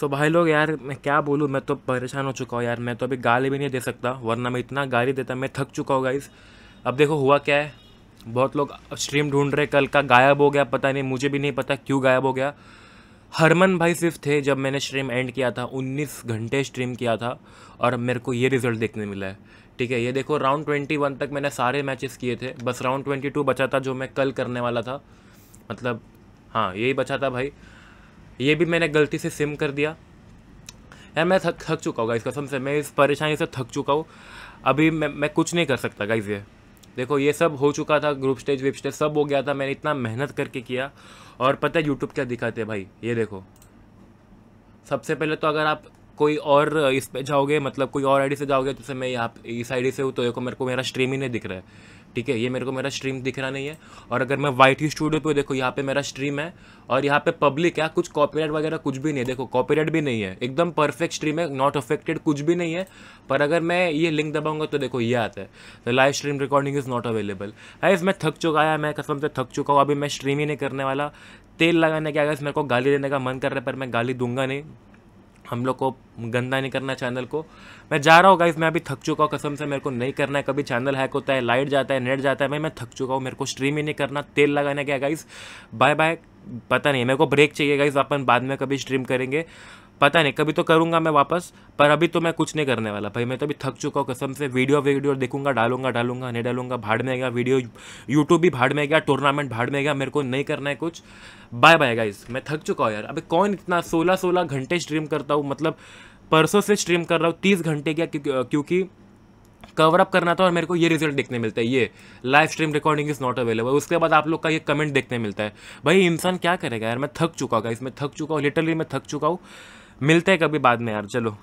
सो भाई लोग यार मैं क्या बोलूँ मैं तो परेशान हो चुका हूँ यार मैं तो अभी गाली भी नहीं दे सकता वरना मैं इतना गाली देता मैं थक चुका हूँ गाइज़ अब देखो हुआ क्या है बहुत लोग स्ट्रीम ढूंढ रहे कल का गायब हो गया पता नहीं मुझे भी नहीं पता क्यों गायब हो गया हरमन भाई सिर्फ थे जब मैंने स्ट्रीम एंड किया था 19 घंटे स्ट्रीम किया था और मेरे को ये रिज़ल्ट देखने मिला है ठीक है ये देखो राउंड ट्वेंटी वन तक मैंने सारे मैचेस किए थे बस राउंड ट्वेंटी टू बचा था जो मैं कल करने वाला था मतलब हाँ यही बचा था भाई ये भी मैंने गलती से सिम कर दिया यार मैं थक थक चुका हूँ इस कसम से मैं इस परेशानी से थक चुका हूँ अभी मैं मैं कुछ नहीं कर सकता गाइज ये देखो ये सब हो चुका था ग्रुप स्टेज वेब स्टेज सब हो गया था मैंने इतना मेहनत करके किया और पता है यूट्यूब क्या दिखाते हैं भाई ये देखो सबसे पहले तो अगर आप कोई और इस पे जाओगे मतलब कोई और आईडी से जाओगे जैसे मैं यहाँ इस आईडी से हूँ तो देखो मेरे को मेरा स्ट्रीम ही नहीं दिख रहा है ठीक है ये मेरे को मेरा स्ट्रीम दिख रहा नहीं है और अगर मैं वाइट ही स्टूडियो पे देखो यहाँ पे मेरा स्ट्रीम है और यहाँ पे पब्लिक है कुछ कॉपीराइट वगैरह कुछ भी नहीं है देखो कॉपीराइट भी नहीं है एकदम परफेक्ट स्ट्रीम है नॉट अफेक्टेड कुछ भी नहीं है पर अगर मैं ये लिंक दबाऊंगा तो देखो ये आता है तो live stream recording is not available है मैं थक चुका है मैं कसम से थक चुका हूँ अभी मैं स्ट्रीम ही नहीं करने वाला तेल लगाने के अगर मेरे को गाली देने का मन कर रहा है पर मैं गाली दूंगा नहीं हम लोग को गंदा नहीं करना चैनल को मैं जा रहा हूँ गाइस मैं अभी थक चुका हूँ कसम से मेरे को नहीं करना है कभी चैनल हैक होता है लाइट जाता है नेट जाता है भाई मैं थक चुका हूँ मेरे को स्ट्रीम ही नहीं करना तेल लगाने गया गाइस बाय बाय पता नहीं मेरे को ब्रेक चाहिए गाइस अपन बाद में कभी स्ट्रीम करेंगे पता नहीं कभी तो करूंगा मैं वापस पर अभी तो मैं कुछ नहीं करने वाला भाई मैं तो अभी थक चुका हूँ कसम से वीडियो वीडियो देखूंगा डालूंगा डालूंगा नहीं डालूंगा भाड़ में गया वीडियो यूट्यूब भी भाड़ में गया टूर्नामेंट भाड़ में गया मेरे को नहीं करना है कुछ बाय बाय गाइज मैं थक चुका हूँ यार अभी कौन इतना सोलह सोलह घंटे स्ट्रीम करता हूँ मतलब परसों से स्ट्रीम कर रहा हूँ तीस घंटे क्या क्योंकि कवर अप करना था और मेरे को ये रिजल्ट देखने मिलता है ये live stream recording is not available उसके बाद आप लोग का ये कमेंट देखने मिलता है भाई इंसान क्या करेगा यार मैं थक चुका हूँ इसमें थक चुका हूँ लिटरली मैं थक चुका हूँ मिलते हैं कभी बाद में यार चलो